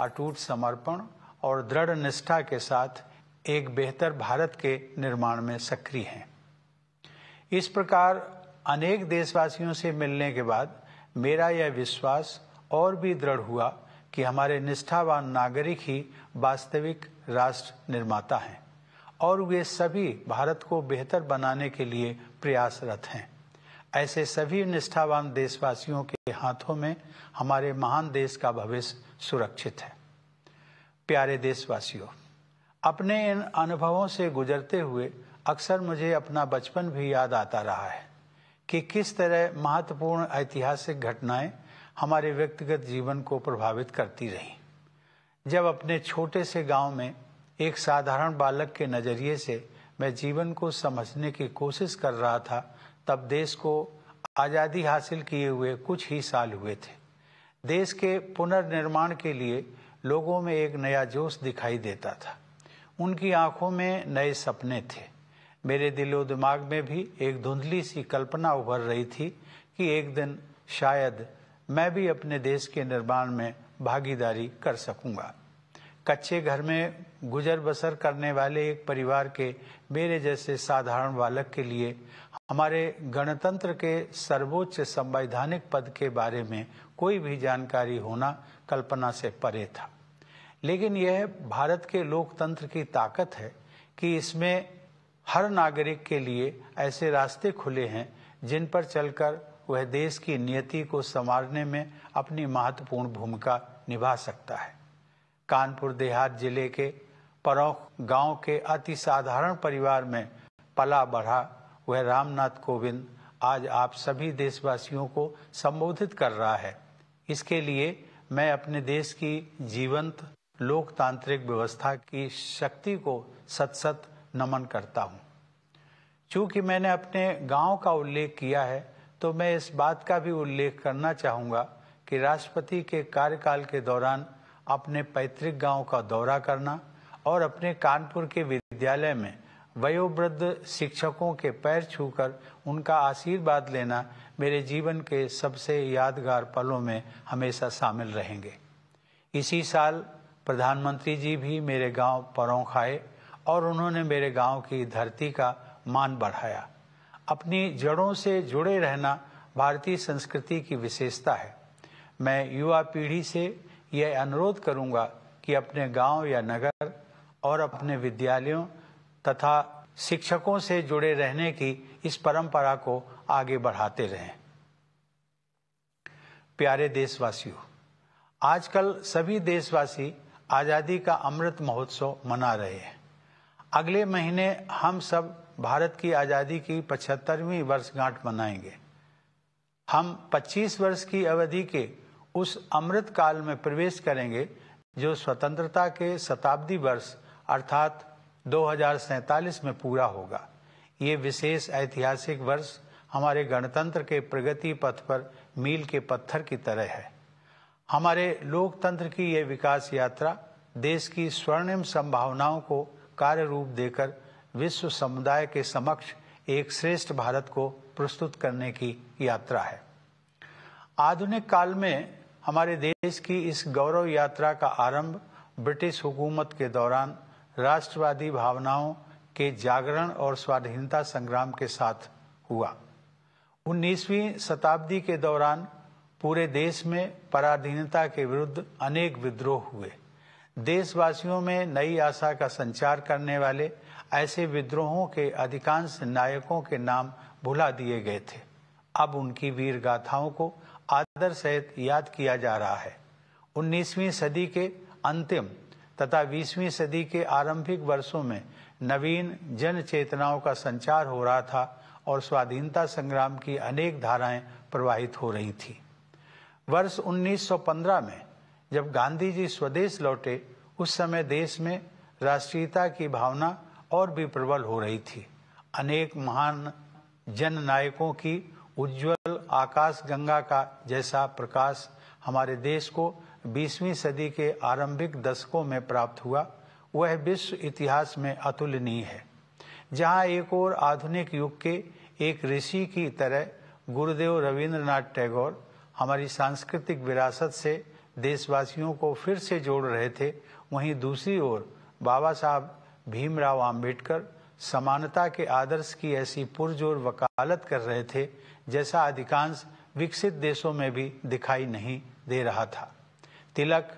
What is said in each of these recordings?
अटूट समर्पण और दृढ़ निष्ठा के साथ एक बेहतर भारत के निर्माण में सक्रिय हैं इस प्रकार अनेक देशवासियों से मिलने के बाद मेरा यह विश्वास और भी दृढ़ हुआ कि हमारे निष्ठावान नागरिक ही वास्तविक राष्ट्र निर्माता हैं और वे सभी भारत को बेहतर बनाने के लिए प्रयासरत हैं ऐसे सभी निष्ठावान देशवासियों के हाथों में हमारे महान देश का भविष्य सुरक्षित है प्यारे देशवासियों अपने इन अनुभवों से गुजरते हुए अक्सर मुझे अपना बचपन भी याद आता रहा है कि किस तरह महत्वपूर्ण ऐतिहासिक घटनाएं हमारे व्यक्तिगत जीवन को प्रभावित करती रहीं जब अपने छोटे से गांव में एक साधारण बालक के नज़रिए से मैं जीवन को समझने की कोशिश कर रहा था तब देश को आज़ादी हासिल किए हुए कुछ ही साल हुए थे देश के पुनर्निर्माण के लिए लोगों में एक नया जोश दिखाई देता था उनकी आंखों में नए सपने थे मेरे दिलो दिमाग में भी एक धुंधली सी कल्पना उभर रही थी कि एक दिन शायद मैं भी अपने देश के निर्माण में भागीदारी कर सकूंगा कच्चे घर में गुजर बसर करने वाले एक परिवार के मेरे जैसे साधारण बालक के लिए हमारे गणतंत्र के सर्वोच्च संवैधानिक पद के बारे में कोई भी जानकारी होना कल्पना से परे था लेकिन यह भारत के लोकतंत्र की ताकत है कि इसमें हर नागरिक के लिए ऐसे रास्ते खुले हैं जिन पर चलकर वह देश की नियति को संवारने में अपनी महत्वपूर्ण भूमिका निभा सकता है कानपुर देहात जिले के परोख गांव के अति साधारण परिवार में पला बढ़ा वह रामनाथ कोविंद आज आप सभी देशवासियों को संबोधित कर रहा है इसके लिए मैं अपने देश की जीवंत लोकतांत्रिक व्यवस्था की शक्ति को सत सत नमन करता हूँ चूंकि मैंने अपने गांव का उल्लेख किया है तो मैं इस बात का भी उल्लेख करना चाहूंगा कि राष्ट्रपति के कार्यकाल के दौरान अपने पैतृक गांव का दौरा करना और अपने कानपुर के विद्यालय में वयोवृद्ध शिक्षकों के पैर छूकर उनका आशीर्वाद लेना मेरे जीवन के सबसे यादगार पलों में हमेशा शामिल रहेंगे इसी साल प्रधानमंत्री जी भी मेरे गांव परोंख आए और उन्होंने मेरे गांव की धरती का मान बढ़ाया अपनी जड़ों से जुड़े रहना भारतीय संस्कृति की विशेषता है मैं युवा पीढ़ी से यह अनुरोध करूंगा कि अपने गांव या नगर और अपने विद्यालयों तथा शिक्षकों से जुड़े रहने की इस परंपरा को आगे बढ़ाते रहें प्यारे देशवासियों आजकल सभी देशवासी आज़ादी का अमृत महोत्सव मना रहे हैं अगले महीने हम सब भारत की आज़ादी की 75वीं वर्षगांठ मनाएंगे हम 25 वर्ष की अवधि के उस अमृत काल में प्रवेश करेंगे जो स्वतंत्रता के शताब्दी वर्ष अर्थात दो में पूरा होगा ये विशेष ऐतिहासिक वर्ष हमारे गणतंत्र के प्रगति पथ पर मील के पत्थर की तरह है हमारे लोकतंत्र की यह विकास यात्रा देश की स्वर्णिम संभावनाओं को कार्य रूप देकर विश्व समुदाय के समक्ष एक श्रेष्ठ भारत को प्रस्तुत करने की यात्रा है आधुनिक काल में हमारे देश की इस गौरव यात्रा का आरंभ ब्रिटिश हुकूमत के दौरान राष्ट्रवादी भावनाओं के जागरण और स्वाधीनता संग्राम के साथ हुआ 19वीं शताब्दी के दौरान पूरे देश में पराधीनता के विरुद्ध अनेक विद्रोह हुए देशवासियों में नई आशा का संचार करने वाले ऐसे विद्रोहों के अधिकांश नायकों के नाम भुला दिए गए थे अब उनकी वीर गाथाओं को आदर सहित याद किया जा रहा है 19वीं सदी के अंतिम तथा 20वीं सदी के आरंभिक वर्षों में नवीन जन चेतनाओं का संचार हो रहा था और स्वाधीनता संग्राम की अनेक धाराएं प्रवाहित हो रही थी वर्ष 1915 में जब गांधी जी स्वदेश लौटे उस समय देश में राष्ट्रीयता की भावना और भी प्रबल हो रही थी अनेक महान जन नायकों की उज्जवल आकाश गंगा का जैसा प्रकाश हमारे देश को 20वीं सदी के आरंभिक दशकों में प्राप्त हुआ वह विश्व इतिहास में अतुलनीय है जहां एक और आधुनिक युग के एक ऋषि की तरह गुरुदेव रविन्द्रनाथ टैगोर हमारी सांस्कृतिक विरासत से देशवासियों को फिर से जोड़ रहे थे वहीं दूसरी ओर बाबा साहब भीमराव आम्बेडकर समानता के आदर्श की ऐसी पुरजोर वकालत कर रहे थे जैसा अधिकांश विकसित देशों में भी दिखाई नहीं दे रहा था तिलक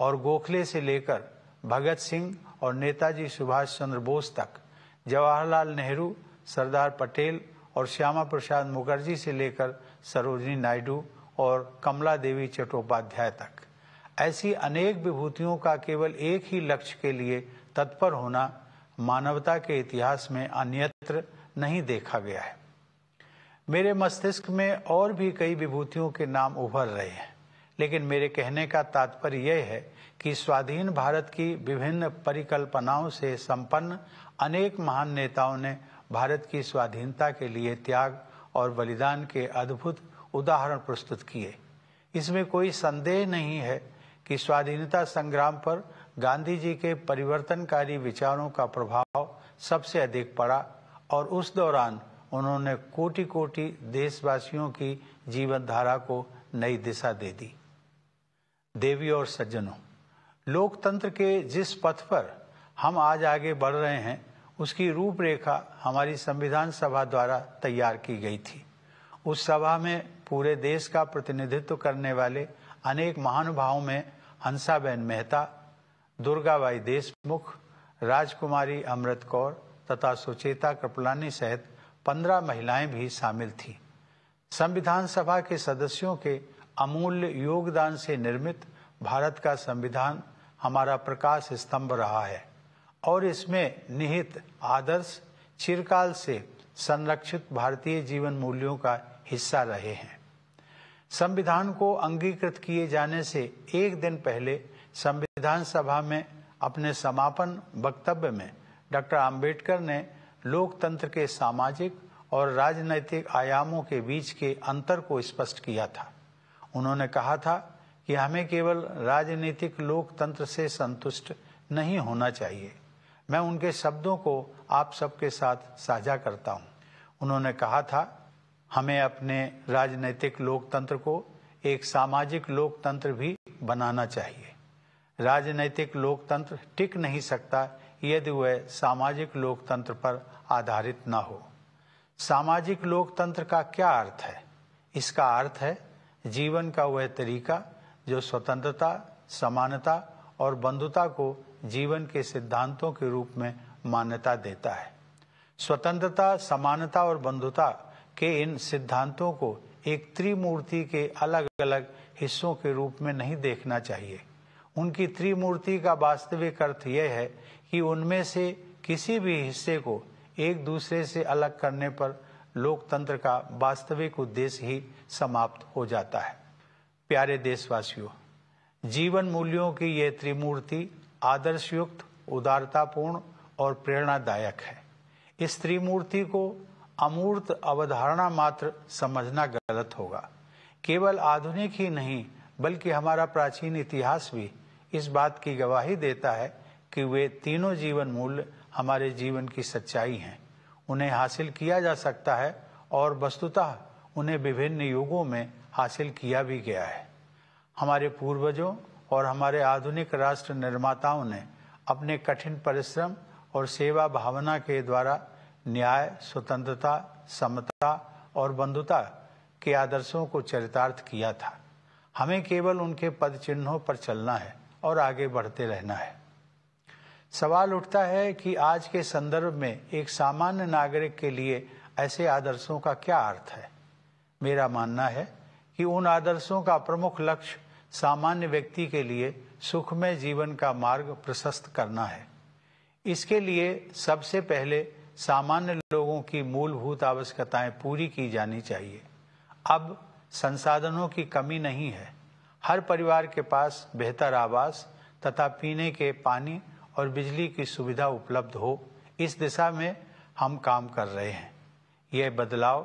और गोखले से लेकर भगत सिंह और नेताजी सुभाष चंद्र बोस तक जवाहरलाल नेहरू सरदार पटेल और श्यामा प्रसाद मुखर्जी से लेकर सरोजनी नायडू और कमला देवी चट्टोपाध्याय तक ऐसी अनेक विभूतियों का केवल एक ही लक्ष्य के लिए तत्पर होना मानवता के इतिहास में अन्यत्र नहीं देखा गया है मेरे मस्तिष्क में और भी कई विभूतियों के नाम उभर रहे हैं लेकिन मेरे कहने का तात्पर्य यह है कि स्वाधीन भारत की विभिन्न परिकल्पनाओं से संपन्न अनेक महान नेताओं ने भारत की स्वाधीनता के लिए त्याग और बलिदान के अद्भुत उदाहरण प्रस्तुत किए इसमें कोई संदेह नहीं है कि स्वाधीनता संग्राम पर गांधी जी के परिवर्तनकारी विचारों का प्रभाव सबसे अधिक पड़ा और उस दौरान उन्होंने कोटि कोटि देशवासियों की जीवन धारा को नई दिशा दे दी देवी और सज्जनों लोकतंत्र के जिस पथ पर हम आज आगे बढ़ रहे हैं उसकी रूपरेखा हमारी संविधान सभा द्वारा तैयार की गई थी उस सभा में पूरे देश का प्रतिनिधित्व करने वाले अनेक महानुभावों में हंसाबेन मेहता दुर्गाबाई देशमुख राजकुमारी अमृत कौर तथा सुचेता कृपलानी सहित पंद्रह महिलाएं भी शामिल थी संविधान सभा के सदस्यों के अमूल्य योगदान से निर्मित भारत का संविधान हमारा प्रकाश स्तंभ रहा है और इसमें निहित आदर्श चिरकाल से संरक्षित भारतीय जीवन मूल्यों का हिस्सा रहे हैं संविधान को अंगीकृत किए जाने से एक दिन पहले संविधान विधानसभा में अपने समापन वक्तव्य में डॉक्टर अंबेडकर ने लोकतंत्र के सामाजिक और राजनैतिक आयामों के बीच के अंतर को स्पष्ट किया था उन्होंने कहा था कि हमें केवल राजनीतिक लोकतंत्र से संतुष्ट नहीं होना चाहिए मैं उनके शब्दों को आप सबके साथ साझा करता हूं उन्होंने कहा था हमें अपने राजनीतिक लोकतंत्र को एक सामाजिक लोकतंत्र भी बनाना चाहिए राजनैतिक लोकतंत्र टिक नहीं सकता यदि वह सामाजिक लोकतंत्र पर आधारित न हो सामाजिक लोकतंत्र का क्या अर्थ है इसका अर्थ है जीवन का वह तरीका जो स्वतंत्रता समानता और बंधुता को जीवन के सिद्धांतों के रूप में मान्यता देता है स्वतंत्रता समानता और बंधुता के इन सिद्धांतों को एक त्रिमूर्ति के अलग अलग हिस्सों के रूप में नहीं देखना चाहिए उनकी त्रिमूर्ति का वास्तविक अर्थ यह है कि उनमें से किसी भी हिस्से को एक दूसरे से अलग करने पर लोकतंत्र का वास्तविक उद्देश्य ही समाप्त हो जाता है प्यारे देशवासियों जीवन मूल्यों की यह त्रिमूर्ति आदर्शयुक्त उदारतापूर्ण और प्रेरणादायक है इस त्रिमूर्ति को अमूर्त अवधारणा मात्र समझना गलत होगा केवल आधुनिक ही नहीं बल्कि हमारा प्राचीन इतिहास भी इस बात की गवाही देता है कि वे तीनों जीवन मूल्य हमारे जीवन की सच्चाई हैं उन्हें हासिल किया जा सकता है और वस्तुतः उन्हें विभिन्न युगों में हासिल किया भी गया है हमारे पूर्वजों और हमारे आधुनिक राष्ट्र निर्माताओं ने अपने कठिन परिश्रम और सेवा भावना के द्वारा न्याय स्वतंत्रता समता और बंधुता के आदर्शों को चरितार्थ किया था हमें केवल उनके पद चिन्हों पर चलना है और आगे बढ़ते रहना है सवाल उठता है कि आज के संदर्भ में एक सामान्य नागरिक के लिए ऐसे आदर्शों का क्या अर्थ है मेरा मानना है कि उन आदर्शों का प्रमुख लक्ष्य सामान्य व्यक्ति के लिए सुखमय जीवन का मार्ग प्रशस्त करना है इसके लिए सबसे पहले सामान्य लोगों की मूलभूत आवश्यकताएं पूरी की जानी चाहिए अब संसाधनों की कमी नहीं है हर परिवार के पास बेहतर आवास तथा पीने के पानी और बिजली की सुविधा उपलब्ध हो इस दिशा में हम काम कर रहे हैं यह बदलाव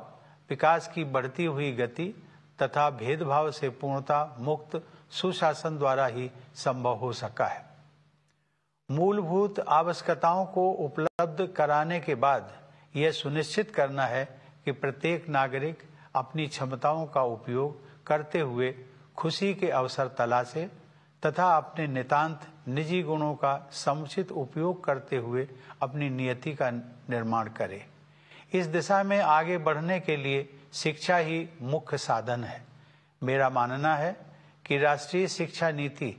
विकास की बढ़ती हुई गति तथा भेदभाव से पूर्णता मुक्त सुशासन द्वारा ही संभव हो सका है मूलभूत आवश्यकताओं को उपलब्ध कराने के बाद यह सुनिश्चित करना है कि प्रत्येक नागरिक अपनी क्षमताओं का उपयोग करते हुए खुशी के अवसर तलाशे तथा अपने नितांत निजी गुणों का समुचित उपयोग करते हुए अपनी नियति का निर्माण करे इस दिशा में आगे बढ़ने के लिए शिक्षा ही मुख्य साधन है मेरा मानना है कि राष्ट्रीय शिक्षा नीति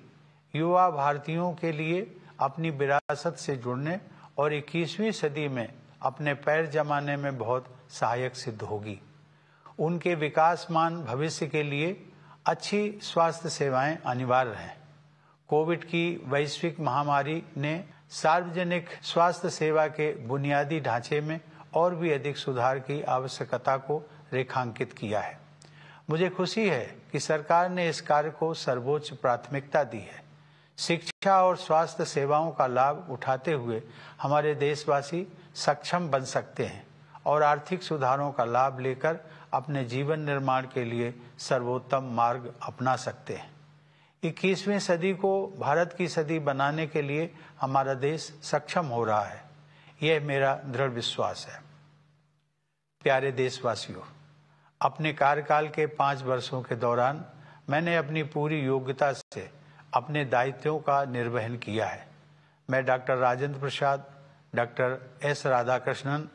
युवा भारतीयों के लिए अपनी विरासत से जुड़ने और 21वीं सदी में अपने पैर जमाने में बहुत सहायक सिद्ध होगी उनके विकासमान भविष्य के लिए अच्छी स्वास्थ्य सेवाएं अनिवार्य हैं कोविड की वैश्विक महामारी ने सार्वजनिक स्वास्थ्य सेवा के बुनियादी ढांचे में और भी अधिक सुधार की आवश्यकता को रेखांकित किया है मुझे खुशी है कि सरकार ने इस कार्य को सर्वोच्च प्राथमिकता दी है शिक्षा और स्वास्थ्य सेवाओं का लाभ उठाते हुए हमारे देशवासी सक्षम बन सकते हैं और आर्थिक सुधारों का लाभ लेकर अपने जीवन निर्माण के लिए सर्वोत्तम मार्ग अपना सकते हैं इक्कीसवीं सदी को भारत की सदी बनाने के लिए हमारा देश सक्षम हो रहा है यह मेरा दृढ़ विश्वास है प्यारे देशवासियों अपने कार्यकाल के पांच वर्षों के दौरान मैंने अपनी पूरी योग्यता से अपने दायित्वों का निर्वहन किया है मैं doctor Rajendra Prasad doctor S Radhakrishnan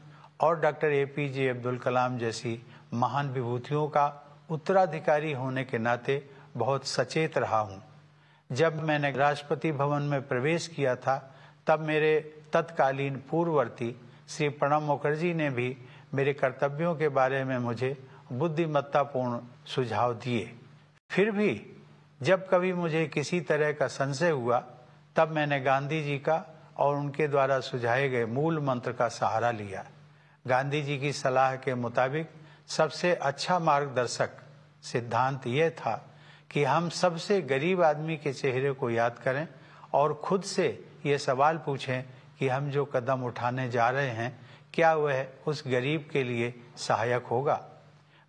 और doctor A P J Abdul Kalam जैसी महान विभूतियों का उत्तराधिकारी होने के नाते बहुत सचेत रहा हूं जब मैंने राष्ट्रपति भवन में प्रवेश किया था तब मेरे तत्कालीन पूर्ववर्ती श्री प्रणब मुखर्जी ने भी मेरे कर्तव्यों के बारे में मुझे बुद्धिमत्तापूर्ण सुझाव दिए फिर भी जब कभी मुझे किसी तरह का संशय हुआ तब मैंने गांधी जी का और उनके द्वारा सुझाए गए मूल मंत्र का सहारा लिया गांधी जी की सलाह के मुताबिक सबसे अच्छा मार्गदर्शक सिद्धांत यह था कि हम सबसे गरीब आदमी के चेहरे को याद करें और खुद से ये सवाल पूछें कि हम जो कदम उठाने जा रहे हैं क्या वह उस गरीब के लिए सहायक होगा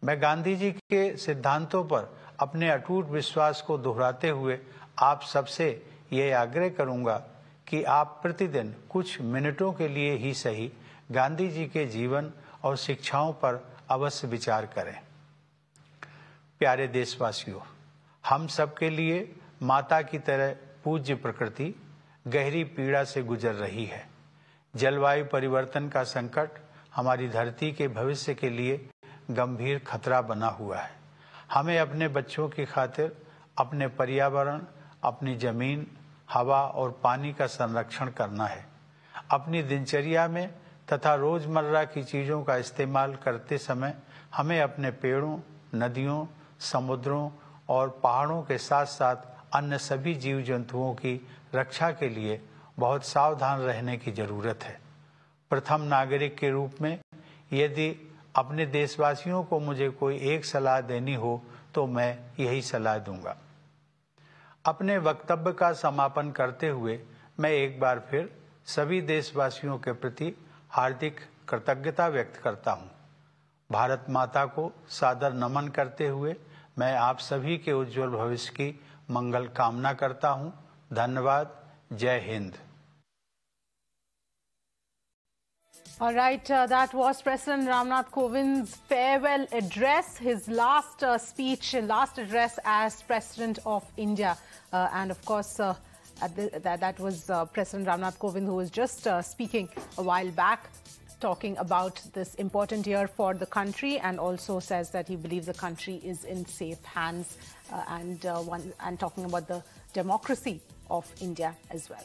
मैं गांधी जी के सिद्धांतों पर अपने अटूट विश्वास को दोहराते हुए आप सबसे ये आग्रह करूंगा कि आप प्रतिदिन कुछ मिनटों के लिए ही सही गांधी जी के जीवन और शिक्षाओं पर अवश्य विचार करें प्यारे देशवासियों हम सबके लिए माता की तरह पूज्य प्रकृति गहरी पीड़ा से गुजर रही है जलवायु परिवर्तन का संकट हमारी धरती के भविष्य के लिए गंभीर खतरा बना हुआ है हमें अपने बच्चों की खातिर अपने पर्यावरण अपनी जमीन हवा और पानी का संरक्षण करना है अपनी दिनचर्या में तथा रोज़मर्रा की चीज़ों का इस्तेमाल करते समय हमें अपने पेड़ों नदियों समुद्रों और पहाड़ों के साथ साथ अन्य सभी जीव जंतुओं की रक्षा के लिए बहुत सावधान रहने की ज़रूरत है प्रथम नागरिक के रूप में यदि अपने देशवासियों को मुझे कोई एक सलाह देनी हो तो मैं यही सलाह दूंगा अपने वक्तव्य का समापन करते हुए मैं एक बार फिर सभी देशवासियों के प्रति हार्दिक कृतज्ञता व्यक्त करता हूँ भारत माता को सादर नमन करते हुए मैं आप सभी के उज्जवल भविष्य की मंगल कामना करता हूँ धन्यवाद जय Hind All right, uh, that was President Ramnath Kovind's farewell address, his last uh, speech, last address as President of India. Uh, and of course, uh, The, that, that, was uh, President Ramnath Kovind, who was just uh, speaking a while back, talking about this important year for the country, and also says that he believes the country is in safe hands, uh, and uh, one, and talking about the democracy of India as well.